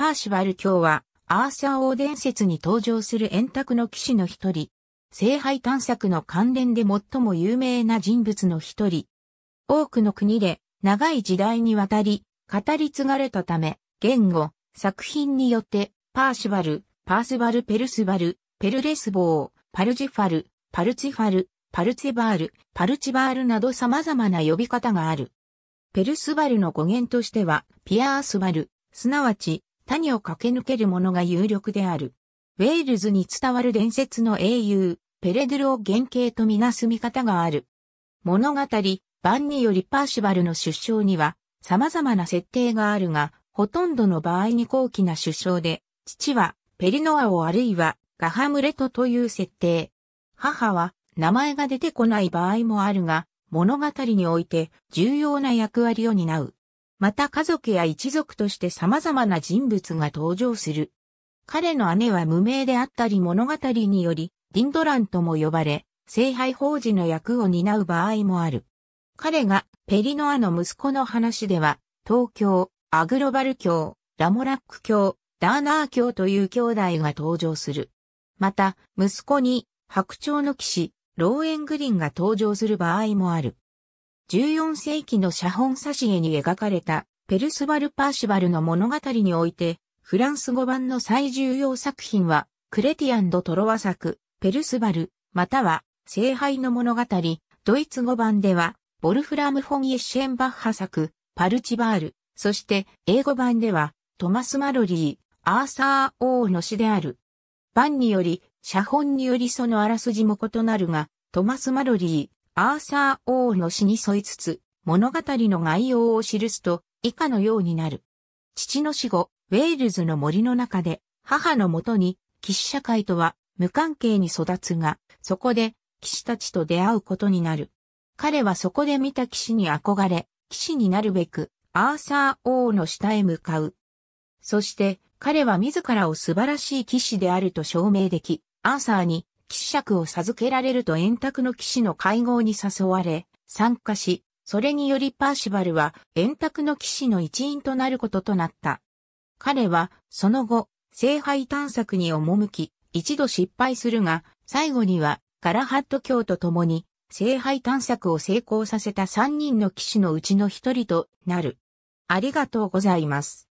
パーシバル卿は、アーサー王伝説に登場する円卓の騎士の一人、聖杯探索の関連で最も有名な人物の一人。多くの国で長い時代にわたり語り継がれたため、言語、作品によってパーシバル、パースバル・ペルスバル、ペルレスボー、パルジファル、パルチファル、パルチバール、パルチバールなど様々な呼び方がある。ペルスバルの語源としては、ピアースバル、すなわち、谷を駆け抜ける者が有力である。ウェールズに伝わる伝説の英雄、ペレドゥルを原型とみなす見方がある。物語、版によりパーシバルの出生には様々な設定があるが、ほとんどの場合に高貴な出生で、父はペリノアをあるいはガハムレトという設定。母は名前が出てこない場合もあるが、物語において重要な役割を担う。また家族や一族として様々な人物が登場する。彼の姉は無名であったり物語により、ディンドランとも呼ばれ、聖杯法事の役を担う場合もある。彼がペリノアの息子の話では、東京、アグロバル教、ラモラック教、ダーナー教という兄弟が登場する。また、息子に白鳥の騎士、ローエングリンが登場する場合もある。14世紀の写本挿絵に描かれたペルスバル・パーシバルの物語において、フランス語版の最重要作品は、クレティアンド・トロワ作、ペルスバル、または、聖杯の物語、ドイツ語版では、ボルフラム・フォン・イェッシェンバッハ作、パルチバール、そして、英語版では、トマス・マロリー、アーサー・オーの詩である。版により、写本によりそのあらすじも異なるが、トマス・マロリー、アーサー王の死に沿いつつ、物語の概要を記すと、以下のようになる。父の死後、ウェールズの森の中で、母のもとに、騎士社会とは無関係に育つが、そこで、騎士たちと出会うことになる。彼はそこで見た騎士に憧れ、騎士になるべく、アーサー王の下へ向かう。そして、彼は自らを素晴らしい騎士であると証明でき、アーサーに騎士爵を授けられると円卓の騎士の会合に誘われ、参加し、それによりパーシバルは円卓の騎士の一員となることとなった。彼は、その後、聖杯探索に赴き、一度失敗するが、最後には、ガラハット教と共に、聖杯探索を成功させた3人の騎士のうちの一人となる。ありがとうございます。